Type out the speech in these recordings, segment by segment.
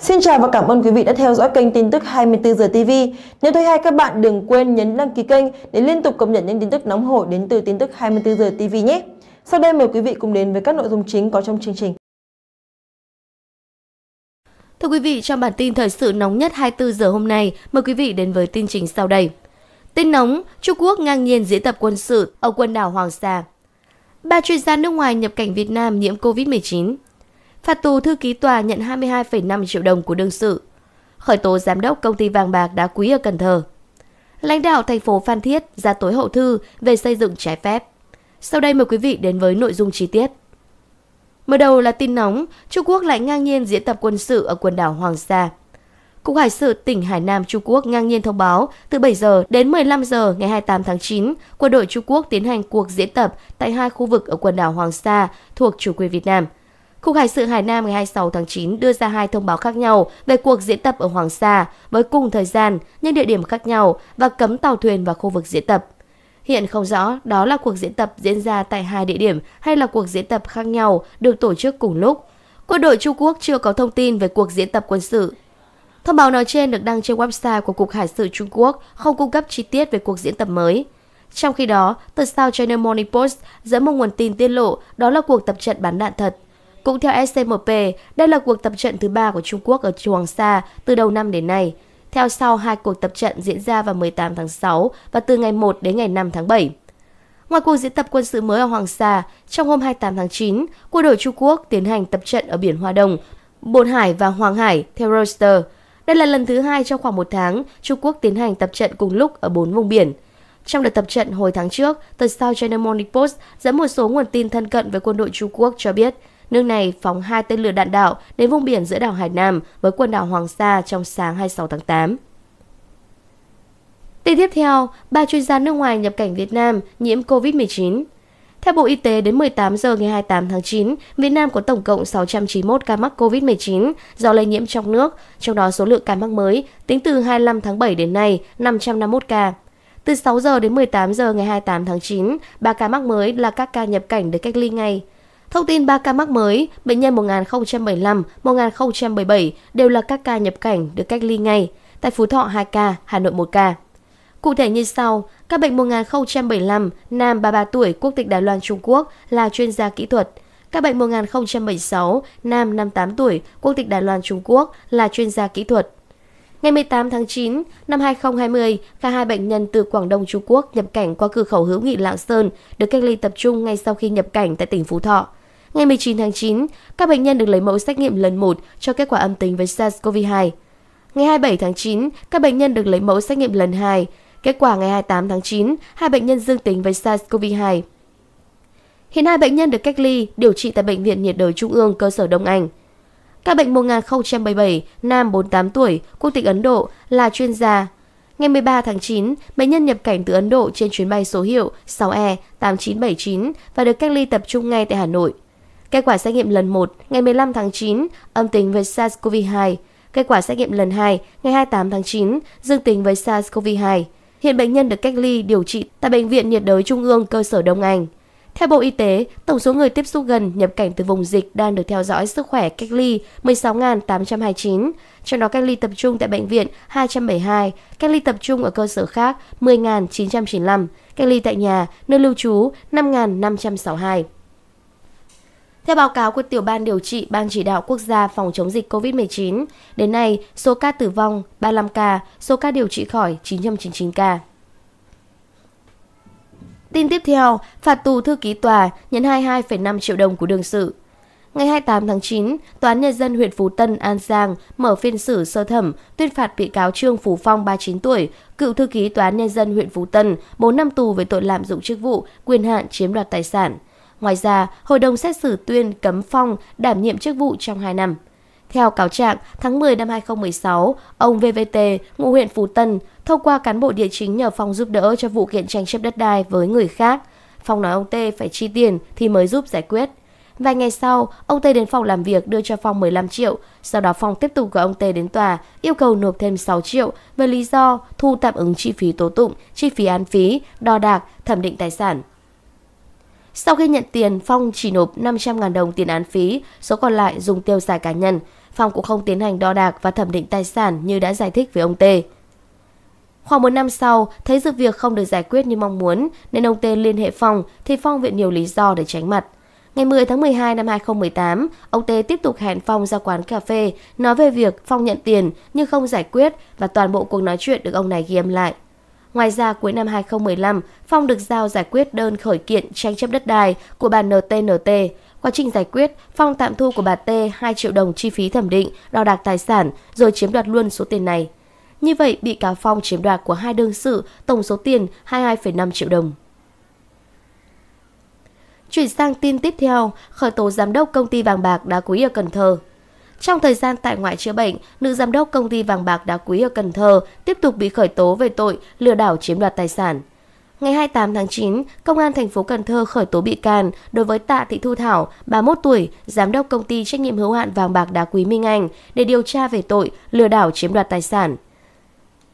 Xin chào và cảm ơn quý vị đã theo dõi kênh tin tức 24 giờ TV. Nếu thấy hay các bạn đừng quên nhấn đăng ký kênh để liên tục cập nhật những tin tức nóng hổi đến từ tin tức 24 giờ TV nhé. Sau đây mời quý vị cùng đến với các nội dung chính có trong chương trình. Thưa quý vị, trong bản tin thời sự nóng nhất 24 giờ hôm nay, mời quý vị đến với tin trình sau đây. Tin nóng, Trung Quốc ngang nhiên diễn tập quân sự ở quần đảo Hoàng Sa. Ba chuyên gia nước ngoài nhập cảnh Việt Nam nhiễm COVID-19 Phạt tù thư ký tòa nhận 22,5 triệu đồng của đương sự. Khởi tố giám đốc công ty vàng bạc đá quý ở Cần Thơ. Lãnh đạo thành phố Phan Thiết ra tối hậu thư về xây dựng trái phép. Sau đây mời quý vị đến với nội dung chi tiết. Mở đầu là tin nóng, Trung Quốc lại ngang nhiên diễn tập quân sự ở quần đảo Hoàng Sa. Cục Hải sự tỉnh Hải Nam Trung Quốc ngang nhiên thông báo từ 7 giờ đến 15 giờ ngày 28 tháng 9, quân đội Trung Quốc tiến hành cuộc diễn tập tại hai khu vực ở quần đảo Hoàng Sa thuộc chủ quyền Việt Nam – Cục Hải sự Hải Nam ngày 26 tháng 9 đưa ra hai thông báo khác nhau về cuộc diễn tập ở Hoàng Sa với cùng thời gian nhưng địa điểm khác nhau và cấm tàu thuyền vào khu vực diễn tập. Hiện không rõ đó là cuộc diễn tập diễn ra tại hai địa điểm hay là cuộc diễn tập khác nhau được tổ chức cùng lúc. Quân đội Trung Quốc chưa có thông tin về cuộc diễn tập quân sự. Thông báo nói trên được đăng trên website của Cục Hải sự Trung Quốc, không cung cấp chi tiết về cuộc diễn tập mới. Trong khi đó, tờ South China Morning Post dẫn một nguồn tin tiết lộ đó là cuộc tập trận bắn đạn thật. Cũng theo SCMP, đây là cuộc tập trận thứ ba của Trung Quốc ở Hoàng Sa từ đầu năm đến nay. Theo sau hai cuộc tập trận diễn ra vào 18 tháng 6 và từ ngày 1 đến ngày 5 tháng 7. Ngoài cuộc diễn tập quân sự mới ở Hoàng Sa, trong hôm 28 tháng 9, quân đội Trung Quốc tiến hành tập trận ở biển Hoa Đông, Bồn Hải và Hoàng Hải theo Reuters. Đây là lần thứ hai trong khoảng một tháng Trung Quốc tiến hành tập trận cùng lúc ở bốn vùng biển. Trong đợt tập trận hồi tháng trước, tờ South China Morning Post dẫn một số nguồn tin thân cận với quân đội Trung Quốc cho biết Nước này phóng hai tên lửa đạn đạo đến vùng biển giữa đảo Hải Nam với quần đảo Hoàng Sa trong sáng 26 tháng 8. Tin tiếp theo, ba chuyên gia nước ngoài nhập cảnh Việt Nam nhiễm COVID-19. Theo Bộ Y tế, đến 18 giờ ngày 28 tháng 9, Việt Nam có tổng cộng 691 ca mắc COVID-19 do lây nhiễm trong nước, trong đó số lượng ca mắc mới tính từ 25 tháng 7 đến nay 551 ca. Từ 6 giờ đến 18 giờ ngày 28 tháng 9, ba ca mắc mới là các ca nhập cảnh được cách ly ngay. Thông tin 3 ca mắc mới, bệnh nhân 1075, 1017 đều là các ca nhập cảnh được cách ly ngay. Tại Phú Thọ 2 ca, Hà Nội 1 ca. Cụ thể như sau, các bệnh 1075, nam 33 tuổi, quốc tịch Đài Loan Trung Quốc là chuyên gia kỹ thuật. Các bệnh 1076, nam 58 tuổi, quốc tịch Đài Loan Trung Quốc là chuyên gia kỹ thuật. Ngày 18 tháng 9 năm 2020, cả hai bệnh nhân từ Quảng Đông Trung Quốc nhập cảnh qua cửa khẩu hữu nghị Lạng Sơn được cách ly tập trung ngay sau khi nhập cảnh tại tỉnh Phú Thọ. Ngày 19 tháng 9, các bệnh nhân được lấy mẫu xét nghiệm lần 1 cho kết quả âm tính với SARS-CoV-2. Ngày 27 tháng 9, các bệnh nhân được lấy mẫu xét nghiệm lần 2. Kết quả ngày 28 tháng 9, hai bệnh nhân dương tính với SARS-CoV-2. Hiện hai bệnh nhân được cách ly, điều trị tại Bệnh viện nhiệt đới Trung ương cơ sở Đông Anh. Các bệnh 1077, nam 48 tuổi, quốc tịch Ấn Độ, là chuyên gia. Ngày 13 tháng 9, bệnh nhân nhập cảnh từ Ấn Độ trên chuyến bay số hiệu 6E8979 và được cách ly tập trung ngay tại Hà Nội. Kết quả xét nghiệm lần 1 ngày 15 tháng 9 âm tính với SARS-CoV-2. Kết quả xét nghiệm lần 2 ngày 28 tháng 9 dương tính với SARS-CoV-2. Hiện bệnh nhân được cách ly điều trị tại Bệnh viện nhiệt đới Trung ương cơ sở Đông Anh. Theo Bộ Y tế, tổng số người tiếp xúc gần nhập cảnh từ vùng dịch đang được theo dõi sức khỏe cách ly 16.829, trong đó cách ly tập trung tại bệnh viện 272, cách ly tập trung ở cơ sở khác 10.995, cách ly tại nhà, nơi lưu trú 5.562. Theo báo cáo của Tiểu ban điều trị Ban chỉ đạo quốc gia phòng chống dịch COVID-19, đến nay số ca tử vong 35 ca, số ca điều trị khỏi 999 ca. Tin tiếp theo, phạt tù thư ký tòa nhận 22,5 triệu đồng của đương sự. Ngày 28 tháng 9, Tòa án Nhân dân huyện Phú Tân, An Giang mở phiên xử sơ thẩm tuyên phạt bị cáo Trương Phú Phong 39 tuổi, cựu thư ký Tòa án Nhân dân huyện Phú Tân, 4 năm tù về tội lạm dụng chức vụ, quyền hạn chiếm đoạt tài sản. Ngoài ra, hội đồng xét xử tuyên cấm Phong đảm nhiệm chức vụ trong 2 năm. Theo cáo trạng, tháng 10 năm 2016, ông VVT, ngụ huyện Phú Tân, thông qua cán bộ địa chính nhờ Phong giúp đỡ cho vụ kiện tranh chấp đất đai với người khác. Phong nói ông T phải chi tiền thì mới giúp giải quyết. Vài ngày sau, ông T đến phòng làm việc đưa cho Phong 15 triệu, sau đó Phong tiếp tục gọi ông T đến tòa, yêu cầu nộp thêm 6 triệu với lý do thu tạm ứng chi phí tố tụng, chi phí án phí, đo đạc, thẩm định tài sản. Sau khi nhận tiền, Phong chỉ nộp 500.000 đồng tiền án phí, số còn lại dùng tiêu xài cá nhân. Phong cũng không tiến hành đo đạc và thẩm định tài sản như đã giải thích với ông T. Khoảng một năm sau, thấy sự việc không được giải quyết như mong muốn, nên ông T liên hệ Phong, thì Phong viện nhiều lý do để tránh mặt. Ngày 10 tháng 12 năm 2018, ông T tiếp tục hẹn Phong ra quán cà phê, nói về việc Phong nhận tiền nhưng không giải quyết và toàn bộ cuộc nói chuyện được ông này ghi âm lại. Ngoài ra, cuối năm 2015, Phong được giao giải quyết đơn khởi kiện tranh chấp đất đai của bà NTNT. Quá trình giải quyết, Phong tạm thu của bà T 2 triệu đồng chi phí thẩm định, đo đạc tài sản, rồi chiếm đoạt luôn số tiền này. Như vậy, bị cáo Phong chiếm đoạt của hai đương sự tổng số tiền 22,5 triệu đồng. Chuyển sang tin tiếp theo, khởi tố giám đốc công ty vàng bạc đá quý ở Cần Thơ. Trong thời gian tại ngoại chữa bệnh, nữ giám đốc công ty vàng bạc đá quý ở Cần Thơ tiếp tục bị khởi tố về tội lừa đảo chiếm đoạt tài sản. Ngày 28 tháng 9, Công an thành phố Cần Thơ khởi tố bị can đối với Tạ Thị Thu Thảo, 31 tuổi, giám đốc công ty trách nhiệm hữu hạn vàng bạc đá quý Minh Anh để điều tra về tội lừa đảo chiếm đoạt tài sản.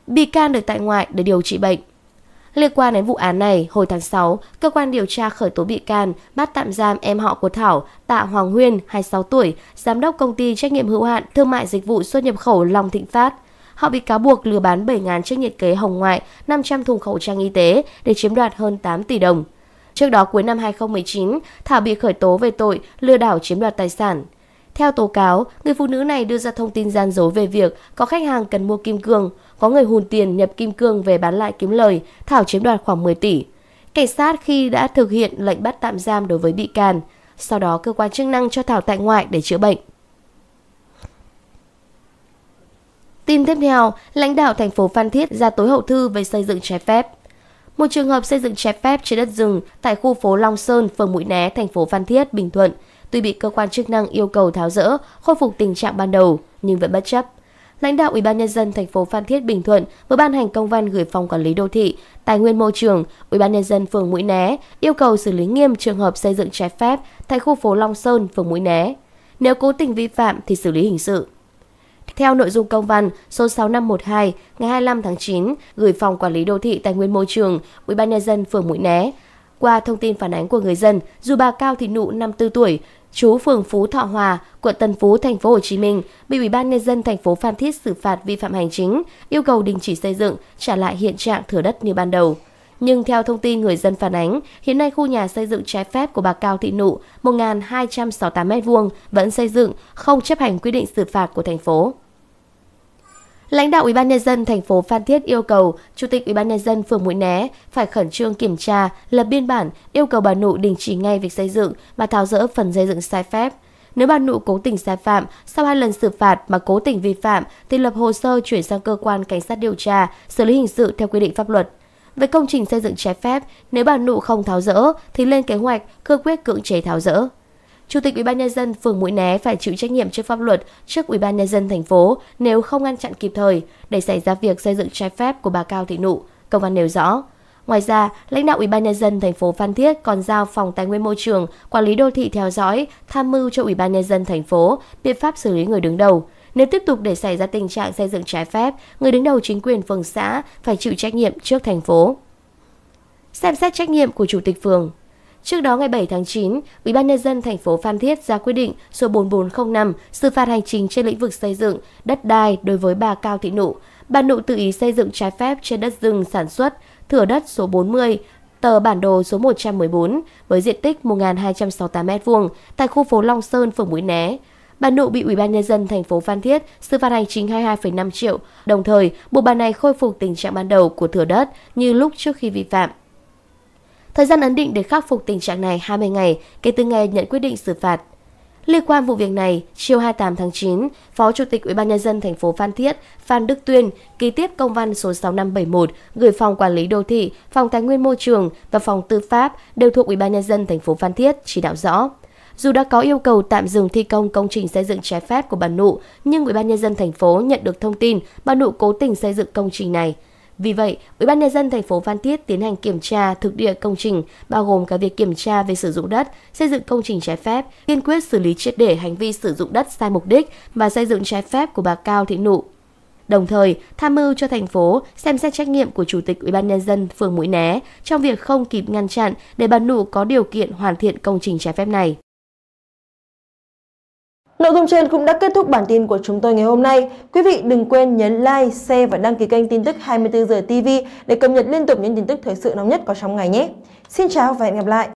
Bị can được tại ngoại để điều trị bệnh. Liên quan đến vụ án này, hồi tháng 6, cơ quan điều tra khởi tố bị can, bắt tạm giam em họ của Thảo, Tạ Hoàng Huyên, 26 tuổi, giám đốc công ty trách nhiệm hữu hạn thương mại dịch vụ xuất nhập khẩu Long Thịnh Phát. Họ bị cáo buộc lừa bán 7.000 chiếc nhiệt kế hồng ngoại, 500 thùng khẩu trang y tế để chiếm đoạt hơn 8 tỷ đồng. Trước đó cuối năm 2019, Thảo bị khởi tố về tội lừa đảo chiếm đoạt tài sản. Theo tố cáo, người phụ nữ này đưa ra thông tin gian dối về việc có khách hàng cần mua kim cương, có người hùn tiền nhập kim cương về bán lại kiếm lời, Thảo chiếm đoạt khoảng 10 tỷ. Cảnh sát khi đã thực hiện lệnh bắt tạm giam đối với bị can, sau đó cơ quan chức năng cho Thảo tại ngoại để chữa bệnh. Tin tiếp theo, lãnh đạo thành phố Phan Thiết ra tối hậu thư về xây dựng trái phép. Một trường hợp xây dựng trái phép trên đất rừng tại khu phố Long Sơn, phường Mũi Né, thành phố Phan Thiết, Bình Thuận Tuy bị cơ quan chức năng yêu cầu tháo rỡ, khôi phục tình trạng ban đầu nhưng vẫn bất chấp. Lãnh đạo Ủy ban nhân dân thành phố Phan Thiết Bình Thuận vừa ban hành công văn gửi phòng quản lý đô thị, tài nguyên môi trường, Ủy ban nhân dân phường Mũi Né yêu cầu xử lý nghiêm trường hợp xây dựng trái phép tại khu phố Long Sơn, phường Mũi Né. Nếu cố tình vi phạm thì xử lý hình sự. Theo nội dung công văn số 6512 ngày 25 tháng 9 gửi phòng quản lý đô thị tài nguyên môi trường, Ủy ban nhân dân phường Mũi Né, qua thông tin phản ánh của người dân, dù bà Cao Thị Nụ 54 tuổi chú phường Phú Thọ Hòa, quận Tân Phú, thành phố Hồ Chí Minh bị Ủy ban nhân dân thành phố Phan Thiết xử phạt vi phạm hành chính, yêu cầu đình chỉ xây dựng, trả lại hiện trạng thửa đất như ban đầu. Nhưng theo thông tin người dân phản ánh, hiện nay khu nhà xây dựng trái phép của bà Cao Thị Nụ 1.268 m2 vẫn xây dựng, không chấp hành quy định xử phạt của thành phố. Lãnh đạo ủy ban nhân dân thành phố Phan Thiết yêu cầu Chủ tịch ủy ban nhân dân phường Mũi Né phải khẩn trương kiểm tra, lập biên bản, yêu cầu bà Nụ đình chỉ ngay việc xây dựng và tháo rỡ phần xây dựng sai phép. Nếu bà Nụ cố tình sai phạm, sau hai lần xử phạt mà cố tình vi phạm thì lập hồ sơ chuyển sang cơ quan cảnh sát điều tra, xử lý hình sự theo quy định pháp luật. Về công trình xây dựng trái phép, nếu bà Nụ không tháo rỡ thì lên kế hoạch cơ quyết cưỡng chế tháo rỡ. Chủ tịch UBND phường Mũi Né phải chịu trách nhiệm trước pháp luật trước UBND thành phố nếu không ngăn chặn kịp thời để xảy ra việc xây dựng trái phép của bà Cao Thị Nụ, công an nêu rõ. Ngoài ra, lãnh đạo UBND thành phố Phan Thiết còn giao phòng Tài nguyên môi trường, quản lý đô thị theo dõi, tham mưu cho UBND thành phố biện pháp xử lý người đứng đầu. Nếu tiếp tục để xảy ra tình trạng xây dựng trái phép, người đứng đầu chính quyền phường xã phải chịu trách nhiệm trước thành phố. Xem xét trách nhiệm của chủ tịch phường Trước đó ngày 7 tháng 9, dân thành phố Phan Thiết ra quyết định số 4405 xử phạt hành chính trên lĩnh vực xây dựng, đất đai đối với bà Cao Thị Nụ. Bà Nụ tự ý xây dựng trái phép trên đất rừng sản xuất, thửa đất số 40, tờ bản đồ số 114 với diện tích 1.268m2 tại khu phố Long Sơn, phường Mũi Né. Bà Nụ bị Ủy ban nhân dân thành phố Phan Thiết xử phạt hành chính 22,5 triệu, đồng thời buộc bà này khôi phục tình trạng ban đầu của thửa đất như lúc trước khi vi phạm. Thời gian ấn định để khắc phục tình trạng này 20 ngày kể từ ngày nhận quyết định xử phạt. Liên quan vụ việc này, chiều 28 tháng 9, Phó Chủ tịch Ủy ban Nhân dân thành phố Phan Thiết Phan Đức Tuyên ký tiếp công văn số 6571 gửi Phòng Quản lý Đô thị, Phòng Tài nguyên Môi trường và Phòng Tư pháp đều thuộc Ủy ban Nhân dân thành phố Phan Thiết chỉ đạo rõ. Dù đã có yêu cầu tạm dừng thi công công trình xây dựng trái phép của bà Nụ, nhưng Ủy ban Nhân dân thành phố nhận được thông tin bà Nụ cố tình xây dựng công trình này – vì vậy, Ủy ban nhân dân thành phố Phan Thiết tiến hành kiểm tra thực địa công trình, bao gồm cả việc kiểm tra về sử dụng đất, xây dựng công trình trái phép, kiên quyết xử lý triệt để hành vi sử dụng đất sai mục đích và xây dựng trái phép của bà Cao Thị Nụ. Đồng thời, tham mưu cho thành phố xem xét trách nhiệm của Chủ tịch Ủy ban nhân dân phường Mũi Né trong việc không kịp ngăn chặn để bà Nụ có điều kiện hoàn thiện công trình trái phép này. Nội dung trên cũng đã kết thúc bản tin của chúng tôi ngày hôm nay. Quý vị đừng quên nhấn like, share và đăng ký kênh tin tức 24 giờ TV để cập nhật liên tục những tin tức thời sự nóng nhất có trong ngày nhé. Xin chào và hẹn gặp lại!